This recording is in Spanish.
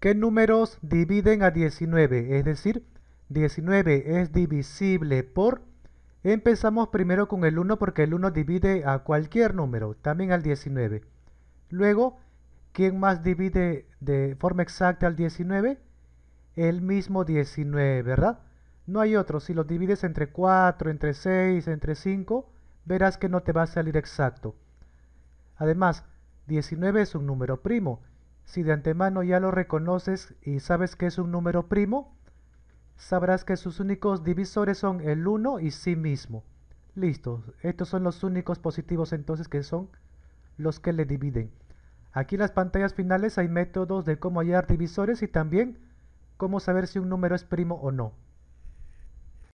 ¿Qué números dividen a 19? Es decir, 19 es divisible por... Empezamos primero con el 1 porque el 1 divide a cualquier número, también al 19. Luego, ¿quién más divide de forma exacta al 19? El mismo 19, ¿verdad? No hay otro. Si lo divides entre 4, entre 6, entre 5, verás que no te va a salir exacto. Además, 19 es un número primo. Si de antemano ya lo reconoces y sabes que es un número primo, sabrás que sus únicos divisores son el 1 y sí mismo. Listo, estos son los únicos positivos entonces que son los que le dividen. Aquí en las pantallas finales hay métodos de cómo hallar divisores y también cómo saber si un número es primo o no.